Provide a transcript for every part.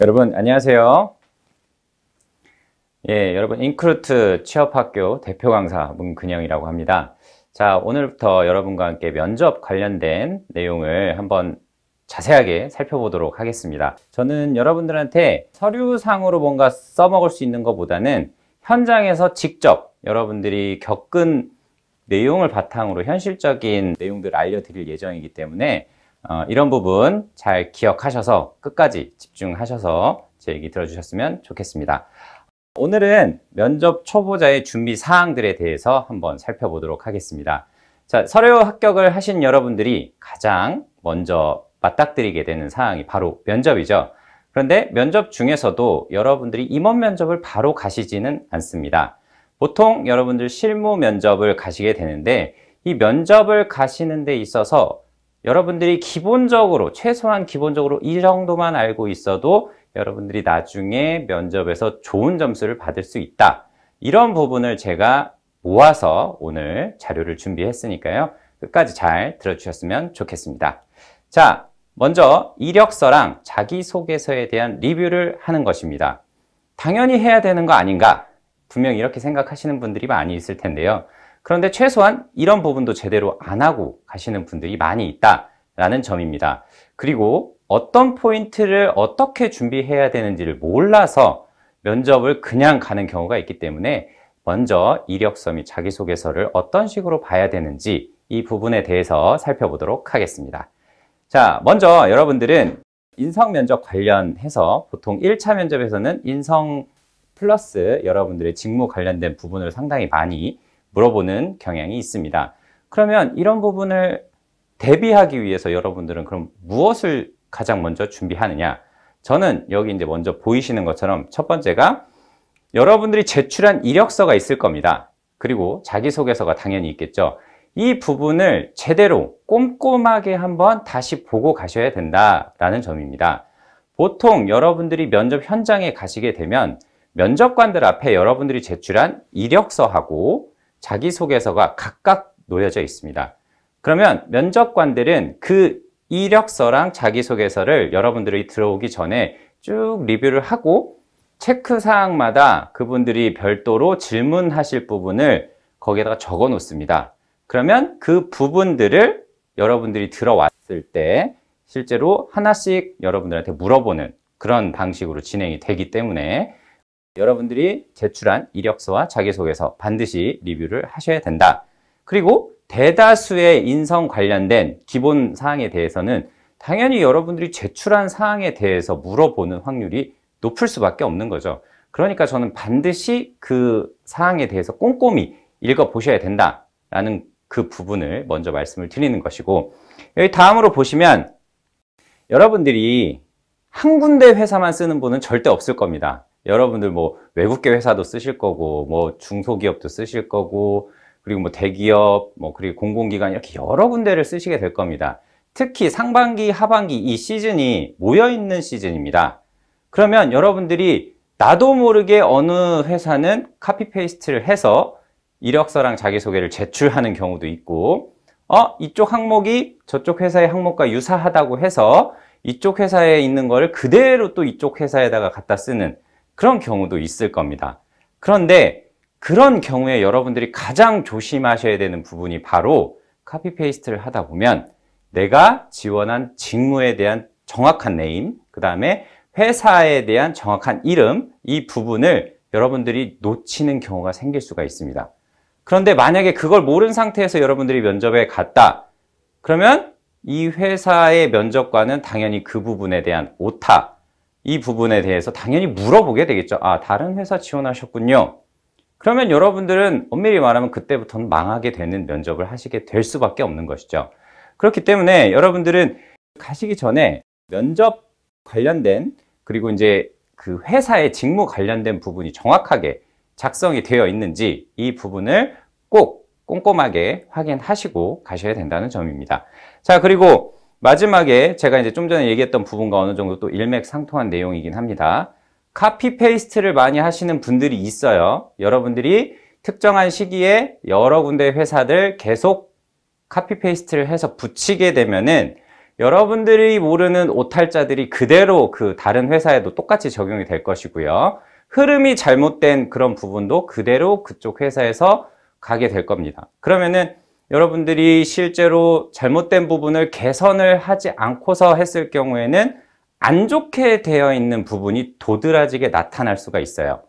여러분 안녕하세요. 예, 여러분 인크루트 취업학교 대표 강사 문근영이라고 합니다. 자, 오늘부터 여러분과 함께 면접 관련된 내용을 한번 자세하게 살펴보도록 하겠습니다. 저는 여러분들한테 서류상으로 뭔가 써먹을 수 있는 것보다는 현장에서 직접 여러분들이 겪은 내용을 바탕으로 현실적인 내용들을 알려드릴 예정이기 때문에 어, 이런 부분 잘 기억하셔서 끝까지 집중하셔서 제 얘기 들어주셨으면 좋겠습니다. 오늘은 면접 초보자의 준비 사항들에 대해서 한번 살펴보도록 하겠습니다. 자, 서류 합격을 하신 여러분들이 가장 먼저 맞닥뜨리게 되는 사항이 바로 면접이죠. 그런데 면접 중에서도 여러분들이 임원 면접을 바로 가시지는 않습니다. 보통 여러분들 실무 면접을 가시게 되는데 이 면접을 가시는 데 있어서 여러분들이 기본적으로 최소한 기본적으로 이 정도만 알고 있어도 여러분들이 나중에 면접에서 좋은 점수를 받을 수 있다. 이런 부분을 제가 모아서 오늘 자료를 준비했으니까요. 끝까지 잘 들어주셨으면 좋겠습니다. 자, 먼저 이력서랑 자기소개서에 대한 리뷰를 하는 것입니다. 당연히 해야 되는 거 아닌가? 분명 이렇게 생각하시는 분들이 많이 있을 텐데요. 그런데 최소한 이런 부분도 제대로 안 하고 가시는 분들이 많이 있다라는 점입니다. 그리고 어떤 포인트를 어떻게 준비해야 되는지를 몰라서 면접을 그냥 가는 경우가 있기 때문에 먼저 이력서 및 자기소개서를 어떤 식으로 봐야 되는지 이 부분에 대해서 살펴보도록 하겠습니다. 자, 먼저 여러분들은 인성 면접 관련해서 보통 1차 면접에서는 인성 플러스 여러분들의 직무 관련된 부분을 상당히 많이 물어보는 경향이 있습니다. 그러면 이런 부분을 대비하기 위해서 여러분들은 그럼 무엇을 가장 먼저 준비하느냐? 저는 여기 이제 먼저 보이시는 것처럼 첫 번째가 여러분들이 제출한 이력서가 있을 겁니다. 그리고 자기소개서가 당연히 있겠죠. 이 부분을 제대로 꼼꼼하게 한번 다시 보고 가셔야 된다라는 점입니다. 보통 여러분들이 면접 현장에 가시게 되면 면접관들 앞에 여러분들이 제출한 이력서하고 자기소개서가 각각 놓여져 있습니다. 그러면 면접관들은 그 이력서랑 자기소개서를 여러분들이 들어오기 전에 쭉 리뷰를 하고 체크 사항마다 그분들이 별도로 질문하실 부분을 거기에다가 적어 놓습니다. 그러면 그 부분들을 여러분들이 들어왔을 때 실제로 하나씩 여러분들한테 물어보는 그런 방식으로 진행이 되기 때문에 여러분들이 제출한 이력서와 자기소개서 반드시 리뷰를 하셔야 된다. 그리고 대다수의 인성 관련된 기본 사항에 대해서는 당연히 여러분들이 제출한 사항에 대해서 물어보는 확률이 높을 수밖에 없는 거죠. 그러니까 저는 반드시 그 사항에 대해서 꼼꼼히 읽어보셔야 된다라는 그 부분을 먼저 말씀을 드리는 것이고 여기 다음으로 보시면 여러분들이 한 군데 회사만 쓰는 분은 절대 없을 겁니다. 여러분들 뭐 외국계 회사도 쓰실 거고 뭐 중소기업도 쓰실 거고 그리고 뭐 대기업 뭐 그리고 공공기관 이렇게 여러 군데를 쓰시게 될 겁니다. 특히 상반기, 하반기 이 시즌이 모여있는 시즌입니다. 그러면 여러분들이 나도 모르게 어느 회사는 카피페이스트를 해서 이력서랑 자기소개를 제출하는 경우도 있고 어 이쪽 항목이 저쪽 회사의 항목과 유사하다고 해서 이쪽 회사에 있는 거를 그대로 또 이쪽 회사에다가 갖다 쓰는 그런 경우도 있을 겁니다. 그런데 그런 경우에 여러분들이 가장 조심하셔야 되는 부분이 바로 카피 페이스트를 하다 보면 내가 지원한 직무에 대한 정확한 네임, 그 다음에 회사에 대한 정확한 이름, 이 부분을 여러분들이 놓치는 경우가 생길 수가 있습니다. 그런데 만약에 그걸 모른 상태에서 여러분들이 면접에 갔다. 그러면 이 회사의 면접과는 당연히 그 부분에 대한 오타, 이 부분에 대해서 당연히 물어보게 되겠죠. 아, 다른 회사 지원하셨군요. 그러면 여러분들은 엄밀히 말하면 그때부터는 망하게 되는 면접을 하시게 될 수밖에 없는 것이죠. 그렇기 때문에 여러분들은 가시기 전에 면접 관련된 그리고 이제 그 회사의 직무 관련된 부분이 정확하게 작성이 되어 있는지 이 부분을 꼭 꼼꼼하게 확인하시고 가셔야 된다는 점입니다. 자, 그리고 마지막에 제가 이제 좀 전에 얘기했던 부분과 어느 정도 또 일맥상통한 내용이긴 합니다. 카피 페이스트를 많이 하시는 분들이 있어요. 여러분들이 특정한 시기에 여러 군데 회사들 계속 카피 페이스트를 해서 붙이게 되면은 여러분들이 모르는 오탈자들이 그대로 그 다른 회사에도 똑같이 적용이 될 것이고요. 흐름이 잘못된 그런 부분도 그대로 그쪽 회사에서 가게 될 겁니다. 그러면은 여러분들이 실제로 잘못된 부분을 개선을 하지 않고서 했을 경우에는 안 좋게 되어 있는 부분이 도드라지게 나타날 수가 있어요.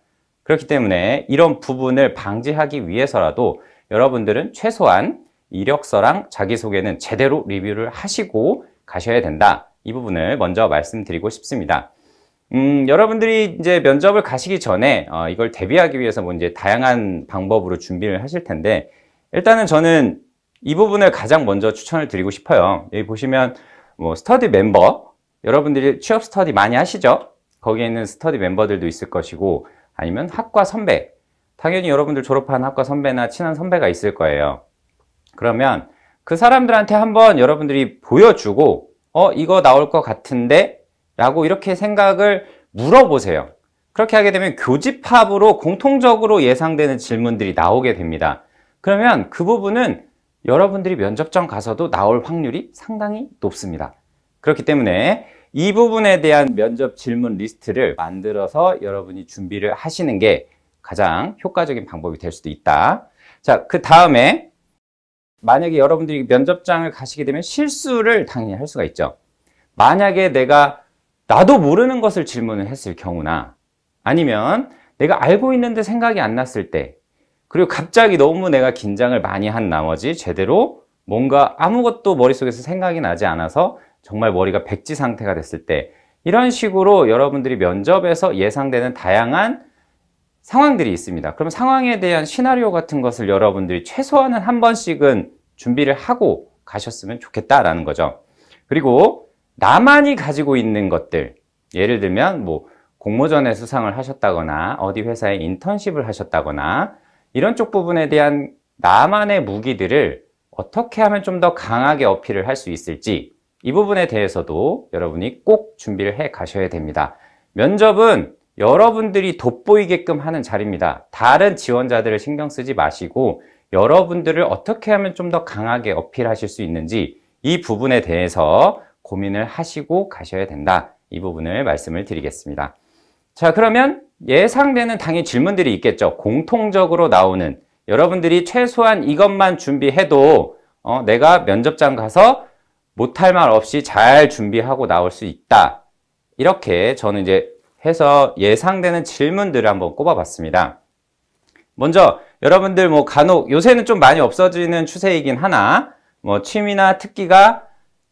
그렇기 때문에 이런 부분을 방지하기 위해서라도 여러분들은 최소한 이력서랑 자기소개는 제대로 리뷰를 하시고 가셔야 된다. 이 부분을 먼저 말씀드리고 싶습니다. 음, 여러분들이 이제 면접을 가시기 전에 어, 이걸 대비하기 위해서 뭐 이제 다양한 방법으로 준비를 하실 텐데 일단은 저는 이 부분을 가장 먼저 추천을 드리고 싶어요. 여기 보시면 뭐 스터디 멤버 여러분들이 취업 스터디 많이 하시죠? 거기에 있는 스터디 멤버들도 있을 것이고 아니면 학과 선배 당연히 여러분들 졸업한 학과 선배나 친한 선배가 있을 거예요. 그러면 그 사람들한테 한번 여러분들이 보여주고 어 이거 나올 것 같은데 라고 이렇게 생각을 물어보세요. 그렇게 하게 되면 교집합으로 공통적으로 예상되는 질문들이 나오게 됩니다. 그러면 그 부분은 여러분들이 면접장 가서도 나올 확률이 상당히 높습니다. 그렇기 때문에 이 부분에 대한 면접 질문 리스트를 만들어서 여러분이 준비를 하시는 게 가장 효과적인 방법이 될 수도 있다. 자, 그 다음에 만약에 여러분들이 면접장을 가시게 되면 실수를 당연히 할 수가 있죠. 만약에 내가 나도 모르는 것을 질문을 했을 경우나 아니면 내가 알고 있는데 생각이 안 났을 때 그리고 갑자기 너무 내가 긴장을 많이 한 나머지 제대로 뭔가 아무것도 머릿속에서 생각이 나지 않아서 정말 머리가 백지 상태가 됐을 때 이런 식으로 여러분들이 면접에서 예상되는 다양한 상황들이 있습니다. 그럼 상황에 대한 시나리오 같은 것을 여러분들이 최소한은 한 번씩은 준비를 하고 가셨으면 좋겠다라는 거죠. 그리고 나만이 가지고 있는 것들 예를 들면 뭐 공모전에 수상을 하셨다거나 어디 회사에 인턴십을 하셨다거나 이런 쪽 부분에 대한 나만의 무기들을 어떻게 하면 좀 더 강하게 어필을 할 수 있을지 이 부분에 대해서도 여러분이 꼭 준비를 해 가셔야 됩니다. 면접은 여러분들이 돋보이게끔 하는 자리입니다. 다른 지원자들을 신경 쓰지 마시고 여러분들을 어떻게 하면 좀 더 강하게 어필하실 수 있는지 이 부분에 대해서 고민을 하시고 가셔야 된다. 이 부분을 말씀을 드리겠습니다. 자 그러면 예상되는 당의 질문들이 있겠죠. 공통적으로 나오는 여러분들이 최소한 이것만 준비해도 어, 내가 면접장 가서 못할 말 없이 잘 준비하고 나올 수 있다. 이렇게 저는 이제 해서 예상되는 질문들을 한번 꼽아봤습니다. 먼저 여러분들 뭐 간혹 요새는 좀 많이 없어지는 추세이긴 하나 뭐 취미나 특기가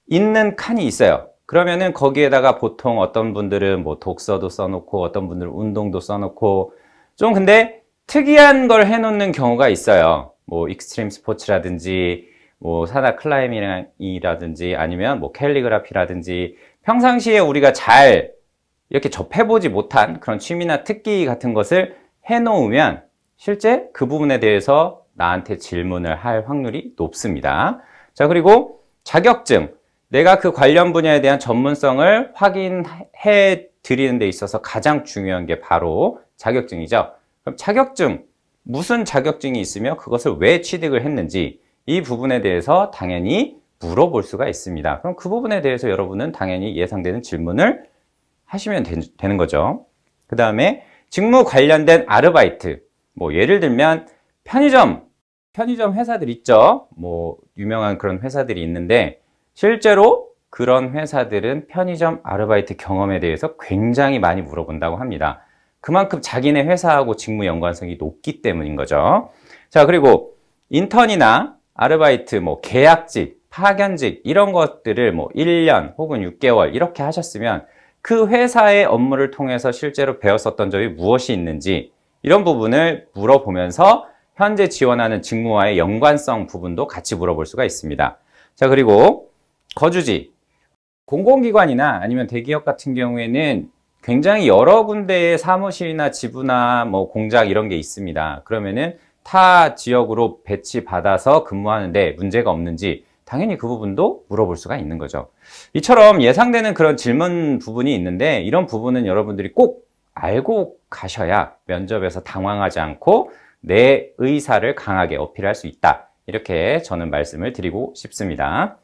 있는 칸이 있어요. 그러면은 거기에다가 보통 어떤 분들은 뭐 독서도 써놓고 어떤 분들은 운동도 써놓고 좀 근데 특이한 걸 해놓는 경우가 있어요. 뭐 익스트림 스포츠라든지 뭐 산악 클라이밍이라든지 아니면 뭐 캘리그라피라든지 평상시에 우리가 잘 이렇게 접해보지 못한 그런 취미나 특기 같은 것을 해놓으면 실제 그 부분에 대해서 나한테 질문을 할 확률이 높습니다. 자 그리고 자격증 내가 그 관련 분야에 대한 전문성을 확인해 드리는 데 있어서 가장 중요한 게 바로 자격증이죠. 그럼 자격증, 무슨 자격증이 있으며 그것을 왜 취득을 했는지 이 부분에 대해서 당연히 물어볼 수가 있습니다. 그럼 그 부분에 대해서 여러분은 당연히 예상되는 질문을 하시면 되, 는 거죠. 그 다음에 직무 관련된 아르바이트. 뭐 예를 들면 편의점, 편의점 회사들 있죠. 뭐 유명한 그런 회사들이 있는데 실제로 그런 회사들은 편의점 아르바이트 경험에 대해서 굉장히 많이 물어본다고 합니다. 그만큼 자기네 회사하고 직무 연관성이 높기 때문인 거죠. 자, 그리고 인턴이나 아르바이트, 뭐 계약직, 파견직 이런 것들을 뭐 1년 혹은 6개월 이렇게 하셨으면 그 회사의 업무를 통해서 실제로 배웠었던 점이 무엇이 있는지 이런 부분을 물어보면서 현재 지원하는 직무와의 연관성 부분도 같이 물어볼 수가 있습니다. 자, 그리고 거주지. 공공기관이나 아니면 대기업 같은 경우에는 굉장히 여러 군데의 사무실이나 지부나 뭐 공작 이런 게 있습니다. 그러면은 타 지역으로 배치받아서 근무하는데 문제가 없는지 당연히 그 부분도 물어볼 수가 있는 거죠. 이처럼 예상되는 그런 질문 부분이 있는데 이런 부분은 여러분들이 꼭 알고 가셔야 면접에서 당황하지 않고 내 의사를 강하게 어필할 수 있다. 이렇게 저는 말씀을 드리고 싶습니다.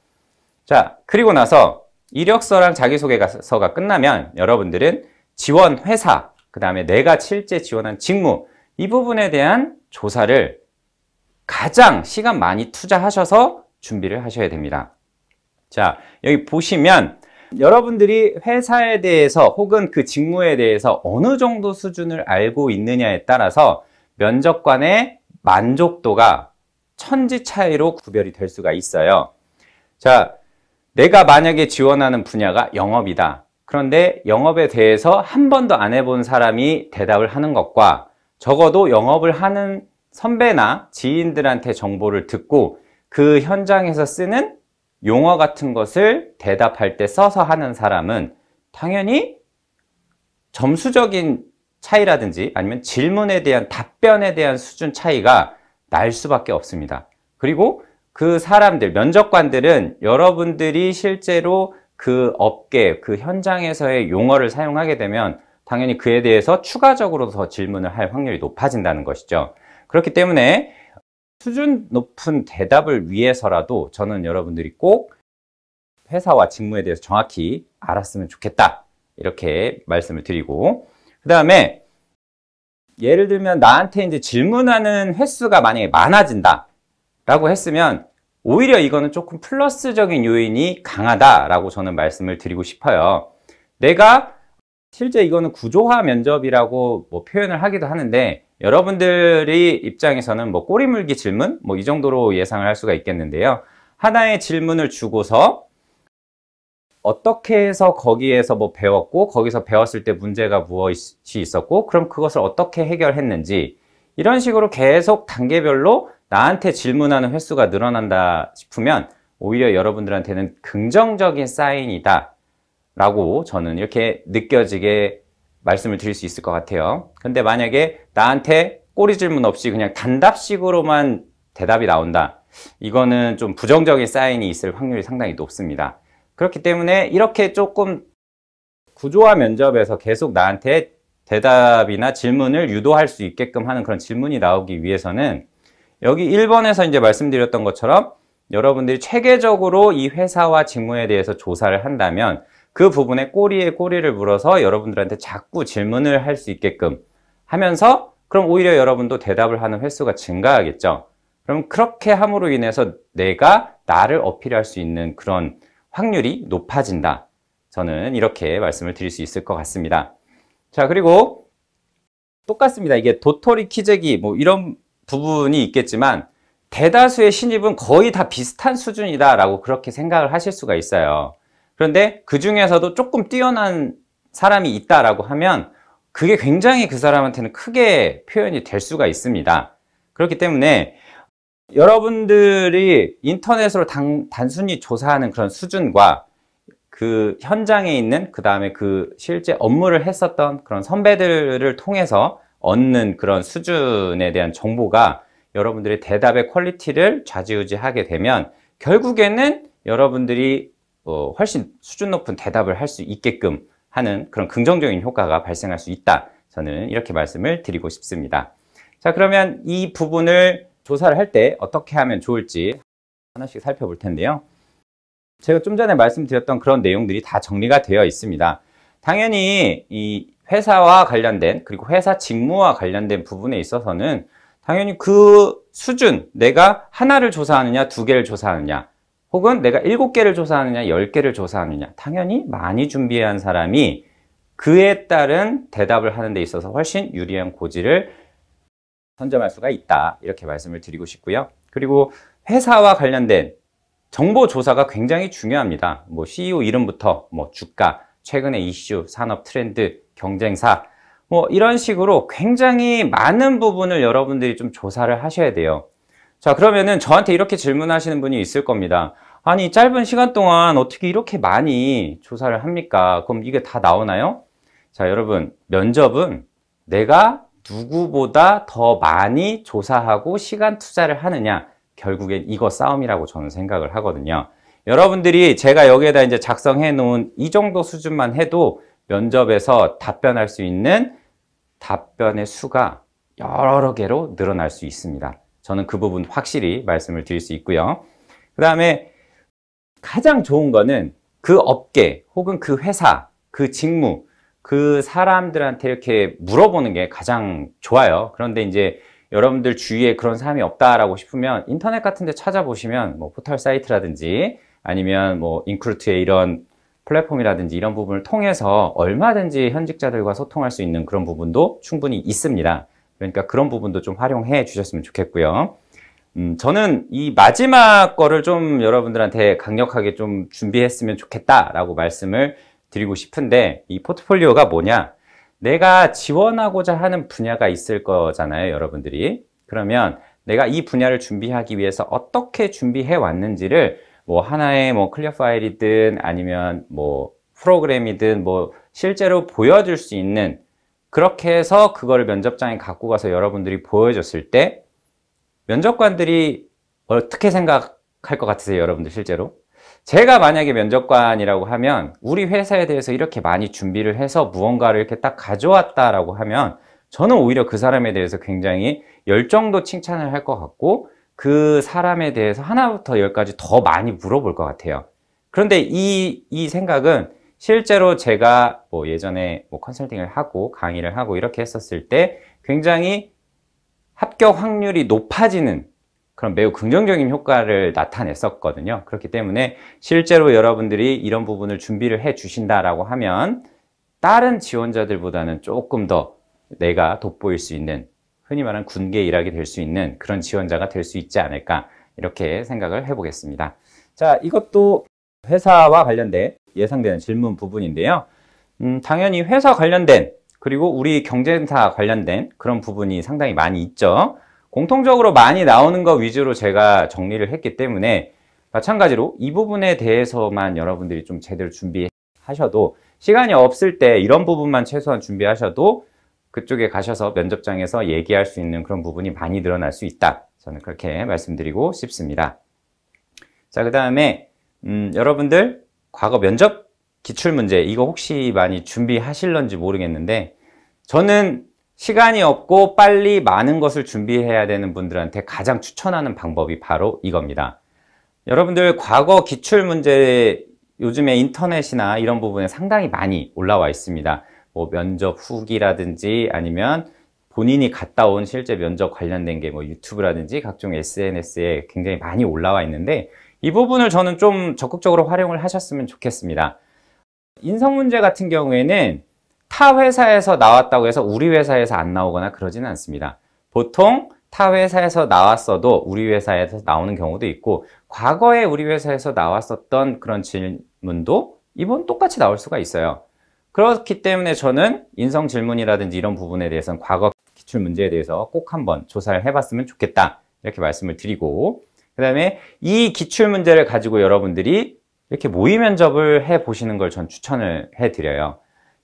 자, 그리고 나서 이력서랑 자기소개서가 끝나면 여러분들은 지원 회사, 그 다음에 내가 실제 지원한 직무 이 부분에 대한 조사를 가장 시간 많이 투자하셔서 준비를 하셔야 됩니다. 자, 여기 보시면 여러분들이 회사에 대해서 혹은 그 직무에 대해서 어느 정도 수준을 알고 있느냐에 따라서 면접관의 만족도가 천지 차이로 구별이 될 수가 있어요. 자, 내가 만약에 지원하는 분야가 영업이다. 그런데 영업에 대해서 한 번도 안 해본 사람이 대답을 하는 것과 적어도 영업을 하는 선배나 지인들한테 정보를 듣고 그 현장에서 쓰는 용어 같은 것을 대답할 때 써서 하는 사람은 당연히 점수적인 차이라든지 아니면 질문에 대한 답변에 대한 수준 차이가 날 수밖에 없습니다. 그리고 그 사람들, 면접관들은 여러분들이 실제로 그 업계, 그 현장에서의 용어를 사용하게 되면 당연히 그에 대해서 추가적으로 더 질문을 할 확률이 높아진다는 것이죠. 그렇기 때문에 수준 높은 대답을 위해서라도 저는 여러분들이 꼭 회사와 직무에 대해서 정확히 알았으면 좋겠다. 이렇게 말씀을 드리고 그 다음에 예를 들면 나한테 이제 질문하는 횟수가 만약에 많아진다 라고 했으면 오히려 이거는 조금 플러스적인 요인이 강하다라고 저는 말씀을 드리고 싶어요. 내가 실제 이거는 구조화 면접이라고 뭐 표현을 하기도 하는데 여러분들이 입장에서는 뭐 꼬리물기 질문 뭐 이 정도로 예상을 할 수가 있겠는데요. 하나의 질문을 주고서 어떻게 해서 거기에서 뭐 배웠고 거기서 배웠을 때 문제가 무엇이 있었고 그럼 그것을 어떻게 해결했는지 이런 식으로 계속 단계별로 나한테 질문하는 횟수가 늘어난다 싶으면 오히려 여러분들한테는 긍정적인 사인이다 라고 저는 이렇게 느껴지게 말씀을 드릴 수 있을 것 같아요. 근데 만약에 나한테 꼬리 질문 없이 그냥 단답식으로만 대답이 나온다. 이거는 좀 부정적인 사인이 있을 확률이 상당히 높습니다. 그렇기 때문에 이렇게 조금 구조화 면접에서 계속 나한테 대답이나 질문을 유도할 수 있게끔 하는 그런 질문이 나오기 위해서는 여기 1번에서 이제 말씀드렸던 것처럼 여러분들이 체계적으로 이 회사와 직무에 대해서 조사를 한다면 그 부분에 꼬리에 꼬리를 물어서 여러분들한테 자꾸 질문을 할 수 있게끔 하면서 그럼 오히려 여러분도 대답을 하는 횟수가 증가하겠죠. 그럼 그렇게 함으로 인해서 내가 나를 어필할 수 있는 그런 확률이 높아진다. 저는 이렇게 말씀을 드릴 수 있을 것 같습니다. 자, 그리고 똑같습니다. 이게 도토리 키재기 뭐 이런 부분이 있겠지만 대다수의 신입은 거의 다 비슷한 수준이다라고 그렇게 생각을 하실 수가 있어요. 그런데 그 중에서도 조금 뛰어난 사람이 있다라고 하면 그게 굉장히 그 사람한테는 크게 표현이 될 수가 있습니다. 그렇기 때문에 여러분들이 인터넷으로 단, 단순히 조사하는 그런 수준과 그 현장에 있는 그 다음에 그 실제 업무를 했었던 그런 선배들을 통해서 얻는 그런 수준에 대한 정보가 여러분들의 대답의 퀄리티를 좌지우지하게 되면 결국에는 여러분들이 어, 훨씬 수준 높은 대답을 할 수 있게끔 하는 그런 긍정적인 효과가 발생할 수 있다. 저는 이렇게 말씀을 드리고 싶습니다. 자, 그러면 이 부분을 조사를 할 때 어떻게 하면 좋을지 하나씩 살펴볼 텐데요. 제가 좀 전에 말씀드렸던 그런 내용들이 다 정리가 되어 있습니다. 당연히 이 회사와 관련된 그리고 회사 직무와 관련된 부분에 있어서는 당연히 그 수준 내가 하나를 조사하느냐 두 개를 조사하느냐 혹은 내가 일곱 개를 조사하느냐 열 개를 조사하느냐 당연히 많이 준비한 사람이 그에 따른 대답을 하는 데 있어서 훨씬 유리한 고지를 선점할 수가 있다 이렇게 말씀을 드리고 싶고요 그리고 회사와 관련된 정보 조사가 굉장히 중요합니다 뭐 CEO 이름부터 뭐 주가 최근의 이슈 산업 트렌드 경쟁사 뭐 이런 식으로 굉장히 많은 부분을 여러분들이 좀 조사를 하셔야 돼요. 자 그러면은 저한테 이렇게 질문하시는 분이 있을 겁니다. 아니 짧은 시간 동안 어떻게 이렇게 많이 조사를 합니까? 그럼 이게 다 나오나요? 자 여러분 면접은 내가 누구보다 더 많이 조사하고 시간 투자를 하느냐 결국엔 이거 싸움이라고 저는 생각을 하거든요. 여러분들이 제가 여기에다 이제 작성해 놓은 이 정도 수준만 해도 면접에서 답변할 수 있는 답변의 수가 여러 개로 늘어날 수 있습니다. 저는 그 부분 확실히 말씀을 드릴 수 있고요. 그 다음에 가장 좋은 거는 그 업계 혹은 그 회사, 그 직무, 그 사람들한테 이렇게 물어보는 게 가장 좋아요. 그런데 이제 여러분들 주위에 그런 사람이 없다라고 싶으면 인터넷 같은 데 찾아보시면 뭐 포털 사이트라든지 아니면 뭐인크루트의 이런 플랫폼이라든지 이런 부분을 통해서 얼마든지 현직자들과 소통할 수 있는 그런 부분도 충분히 있습니다. 그러니까 그런 부분도 좀 활용해 주셨으면 좋겠고요. 음, 저는 이 마지막 거를 좀 여러분들한테 강력하게 좀 준비했으면 좋겠다라고 말씀을 드리고 싶은데 이 포트폴리오가 뭐냐? 내가 지원하고자 하는 분야가 있을 거잖아요, 여러분들이. 그러면 내가 이 분야를 준비하기 위해서 어떻게 준비해 왔는지를 뭐 하나의 뭐 클리어 파일이든 아니면 뭐 프로그램이든 뭐 실제로 보여줄 수 있는 그렇게 해서 그거를 면접장에 갖고 가서 여러분들이 보여줬을 때 면접관들이 어떻게 생각할 것 같으세요 여러분들 실제로? 제가 만약에 면접관이라고 하면 우리 회사에 대해서 이렇게 많이 준비를 해서 무언가를 이렇게 딱 가져왔다라고 하면 저는 오히려 그 사람에 대해서 굉장히 열정도 칭찬을 할 것 같고 그 사람에 대해서 하나부터 열까지 더 많이 물어볼 것 같아요. 그런데 이, 이 생각은 실제로 제가 뭐 예전에 뭐 컨설팅을 하고 강의를 하고 이렇게 했었을 때 굉장히 합격 확률이 높아지는 그런 매우 긍정적인 효과를 나타냈었거든요. 그렇기 때문에 실제로 여러분들이 이런 부분을 준비를 해 주신다라고 하면 다른 지원자들보다는 조금 더 내가 돋보일 수 있는 흔히 말하는 군계 일학이 될 수 있는 그런 지원자가 될 수 있지 않을까 이렇게 생각을 해보겠습니다. 자, 이것도 회사와 관련된 예상되는 질문 부분인데요. 음, 당연히 회사 관련된 그리고 우리 경쟁사 관련된 그런 부분이 상당히 많이 있죠. 공통적으로 많이 나오는 거 위주로 제가 정리를 했기 때문에 마찬가지로 이 부분에 대해서만 여러분들이 좀 제대로 준비하셔도 시간이 없을 때 이런 부분만 최소한 준비하셔도 그쪽에 가셔서 면접장에서 얘기할 수 있는 그런 부분이 많이 늘어날 수 있다. 저는 그렇게 말씀드리고 싶습니다. 자, 그 다음에 음, 여러분들 과거 면접 기출문제 이거 혹시 많이 준비하실런지 모르겠는데 저는 시간이 없고 빨리 많은 것을 준비해야 되는 분들한테 가장 추천하는 방법이 바로 이겁니다. 여러분들 과거 기출문제 요즘에 인터넷이나 이런 부분에 상당히 많이 올라와 있습니다. 뭐 면접 후기라든지 아니면 본인이 갔다 온 실제 면접 관련된 게 뭐 유튜브라든지 각종 SNS에 굉장히 많이 올라와 있는데 이 부분을 저는 좀 적극적으로 활용을 하셨으면 좋겠습니다. 인성 문제 같은 경우에는 타 회사에서 나왔다고 해서 우리 회사에서 안 나오거나 그러지는 않습니다. 보통 타 회사에서 나왔어도 우리 회사에서 나오는 경우도 있고 과거에 우리 회사에서 나왔었던 그런 질문도 이번 똑같이 나올 수가 있어요. 그렇기 때문에 저는 인성 질문이라든지 이런 부분에 대해서는 과거 기출 문제에 대해서 꼭 한번 조사를 해봤으면 좋겠다 이렇게 말씀을 드리고 그 다음에 이 기출 문제를 가지고 여러분들이 이렇게 모의 면접을 해보시는 걸 전 추천을 해드려요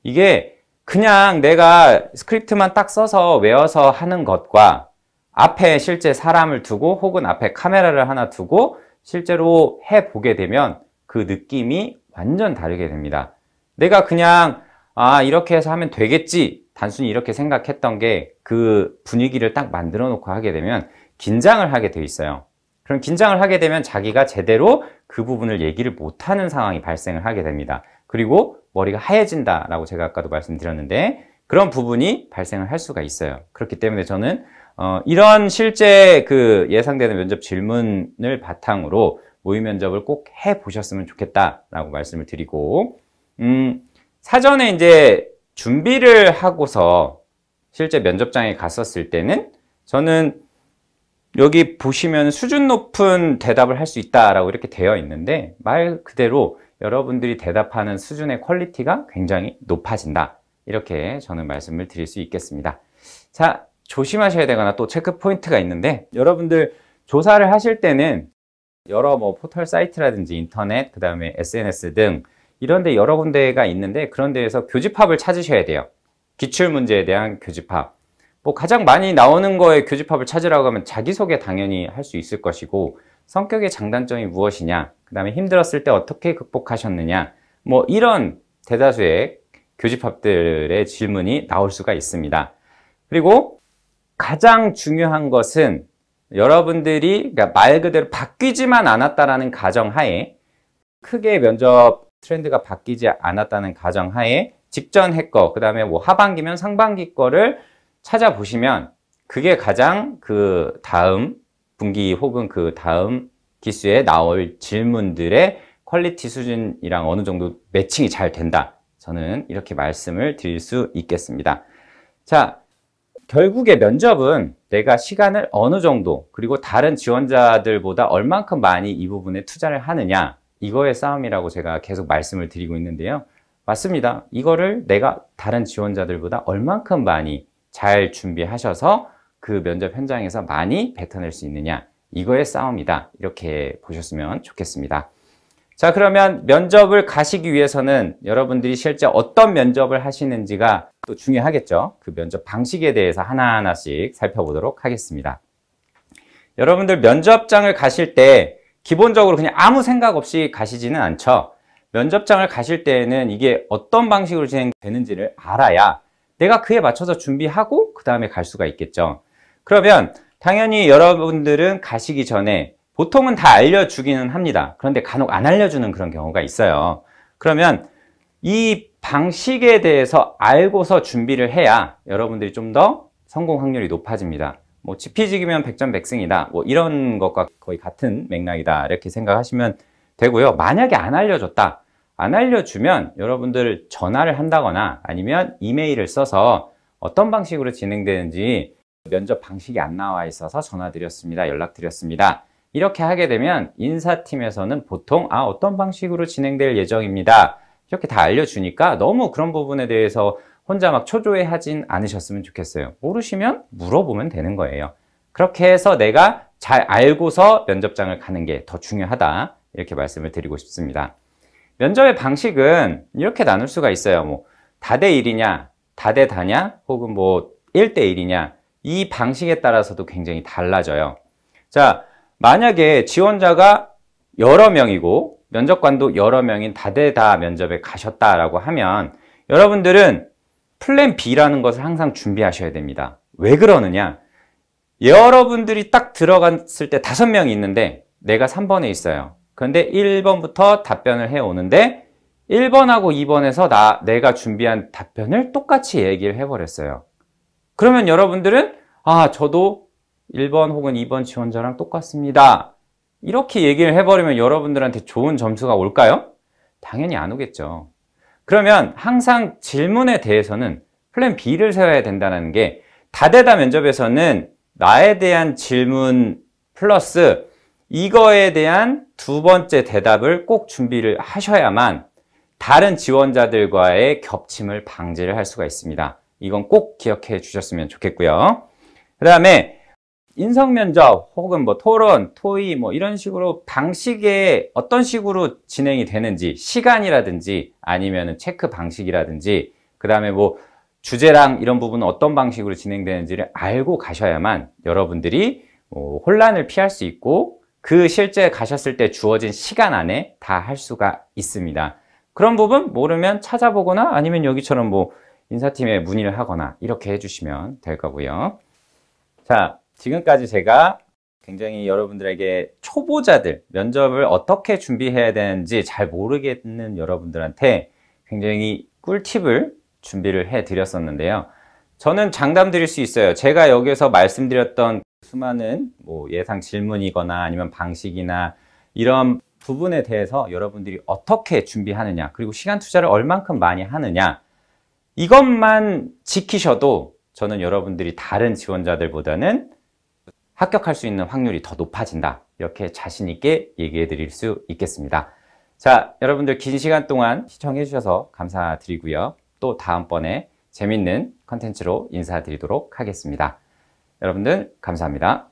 이게 그냥 내가 스크립트만 딱 써서 외워서 하는 것과 앞에 실제 사람을 두고 혹은 앞에 카메라를 하나 두고 실제로 해보게 되면 그 느낌이 완전 다르게 됩니다. 내가 그냥 아 이렇게 해서 하면 되겠지 단순히 이렇게 생각했던 게 그 분위기를 딱 만들어 놓고 하게 되면 긴장을 하게 돼 있어요 그럼 긴장을 하게 되면 자기가 제대로 그 부분을 얘기를 못하는 상황이 발생을 하게 됩니다 그리고 머리가 하얘진다 라고 제가 아까도 말씀드렸는데 그런 부분이 발생을 할 수가 있어요 그렇기 때문에 저는 어, 이런 실제 그 예상되는 면접 질문을 바탕으로 모의 면접을 꼭 해보셨으면 좋겠다라고 말씀을 드리고 음, 사전에 이제 준비를 하고서 실제 면접장에 갔었을 때는 저는 여기 보시면 수준 높은 대답을 할 수 있다라고 이렇게 되어 있는데 말 그대로 여러분들이 대답하는 수준의 퀄리티가 굉장히 높아진다. 이렇게 저는 말씀을 드릴 수 있겠습니다. 자, 조심하셔야 되거나 또 체크 포인트가 있는데 여러분들 조사를 하실 때는 여러 뭐 포털 사이트라든지 인터넷, 그 다음에 SNS 등 이런 데 여러 군데가 있는데 그런 데에서 교집합을 찾으셔야 돼요. 기출문제에 대한 교집합. 뭐 가장 많이 나오는 거에 교집합을 찾으라고 하면 자기소개 당연히 할 수 있을 것이고 성격의 장단점이 무엇이냐 그 다음에 힘들었을 때 어떻게 극복하셨느냐 뭐 이런 대다수의 교집합들의 질문이 나올 수가 있습니다. 그리고 가장 중요한 것은 여러분들이 그러니까 말 그대로 바뀌지만 않았다라는 가정하에 크게 면접 트렌드가 바뀌지 않았다는 가정하에 직전 해거 그다음에 뭐 하반기면 상반기 거를 찾아보시면 그게 가장 그 다음 분기 혹은 그 다음 기수에 나올 질문들의 퀄리티 수준이랑 어느 정도 매칭이 잘 된다. 저는 이렇게 말씀을 드릴 수 있겠습니다. 자, 결국에 면접은 내가 시간을 어느 정도 그리고 다른 지원자들보다 얼만큼 많이 이 부분에 투자를 하느냐 이거의 싸움이라고 제가 계속 말씀을 드리고 있는데요. 맞습니다. 이거를 내가 다른 지원자들보다 얼만큼 많이 잘 준비하셔서 그 면접 현장에서 많이 뱉어낼 수 있느냐. 이거의 싸움이다. 이렇게 보셨으면 좋겠습니다. 자, 그러면 면접을 가시기 위해서는 여러분들이 실제 어떤 면접을 하시는지가 또 중요하겠죠. 그 면접 방식에 대해서 하나하나씩 살펴보도록 하겠습니다. 여러분들 면접장을 가실 때 기본적으로 그냥 아무 생각 없이 가시지는 않죠. 면접장을 가실 때에는 이게 어떤 방식으로 진행되는지를 알아야 내가 그에 맞춰서 준비하고 그 다음에 갈 수가 있겠죠. 그러면 당연히 여러분들은 가시기 전에 보통은 다 알려주기는 합니다. 그런데 간혹 안 알려주는 그런 경우가 있어요. 그러면 이 방식에 대해서 알고서 준비를 해야 여러분들이 좀 더 성공 확률이 높아집니다. 뭐 지피지기면 100점 1 0 0승이다뭐 이런 것과 거의 같은 맥락이다 이렇게 생각하시면 되고요 만약에 안 알려줬다 안 알려주면 여러분들 전화를 한다거나 아니면 이메일을 써서 어떤 방식으로 진행되는지 면접 방식이 안 나와 있어서 전화드렸습니다 연락드렸습니다 이렇게 하게 되면 인사팀에서는 보통 아 어떤 방식으로 진행될 예정입니다 이렇게 다 알려주니까 너무 그런 부분에 대해서 혼자 막 초조해하진 않으셨으면 좋겠어요. 모르시면 물어보면 되는 거예요. 그렇게 해서 내가 잘 알고서 면접장을 가는 게 더 중요하다 이렇게 말씀을 드리고 싶습니다. 면접의 방식은 이렇게 나눌 수가 있어요. 뭐 다대 일이냐 다대 다냐, 혹은 뭐 1대 1이냐 이 방식에 따라서도 굉장히 달라져요. 자, 만약에 지원자가 여러 명이고 면접관도 여러 명인 다대다 면접에 가셨다라고 하면 여러분들은 플랜 B라는 것을 항상 준비하셔야 됩니다. 왜 그러느냐? 여러분들이 딱 들어갔을 때 다섯 명이 있는데 내가 3번에 있어요. 그런데 1번부터 답변을 해 오는데 1번하고 2번에서 나 내가 준비한 답변을 똑같이 얘기를 해 버렸어요. 그러면 여러분들은 아, 저도 1번 혹은 2번 지원자랑 똑같습니다. 이렇게 얘기를 해 버리면 여러분들한테 좋은 점수가 올까요? 당연히 안 오겠죠. 그러면 항상 질문에 대해서는 플랜 B를 세워야 된다는 게 다대다 면접에서는 나에 대한 질문 플러스 이거에 대한 두 번째 대답을 꼭 준비를 하셔야만 다른 지원자들과의 겹침을 방지를 할 수가 있습니다. 이건 꼭 기억해 주셨으면 좋겠고요. 그 다음에 인성 면접 혹은 뭐 토론, 토의 뭐 이런 식으로 방식에 어떤 식으로 진행이 되는지 시간이라든지 아니면 체크 방식이라든지 그 다음에 뭐 주제랑 이런 부분은 어떤 방식으로 진행되는지를 알고 가셔야만 여러분들이 뭐 혼란을 피할 수 있고 그 실제 가셨을 때 주어진 시간 안에 다 할 수가 있습니다. 그런 부분 모르면 찾아보거나 아니면 여기처럼 뭐 인사팀에 문의를 하거나 이렇게 해주시면 될 거고요. 자, 지금까지 제가 굉장히 여러분들에게 초보자들 면접을 어떻게 준비해야 되는지 잘 모르겠는 여러분들한테 굉장히 꿀팁을 준비를 해 드렸었는데요 저는 장담 드릴 수 있어요 제가 여기서 말씀드렸던 수많은 뭐 예상 질문이거나 아니면 방식이나 이런 부분에 대해서 여러분들이 어떻게 준비하느냐 그리고 시간 투자를 얼만큼 많이 하느냐 이것만 지키셔도 저는 여러분들이 다른 지원자들보다는 합격할 수 있는 확률이 더 높아진다. 이렇게 자신 있게 얘기해 드릴 수 있겠습니다. 자, 여러분들 긴 시간 동안 시청해 주셔서 감사드리고요. 또 다음번에 재밌는 컨텐츠로 인사드리도록 하겠습니다. 여러분들 감사합니다.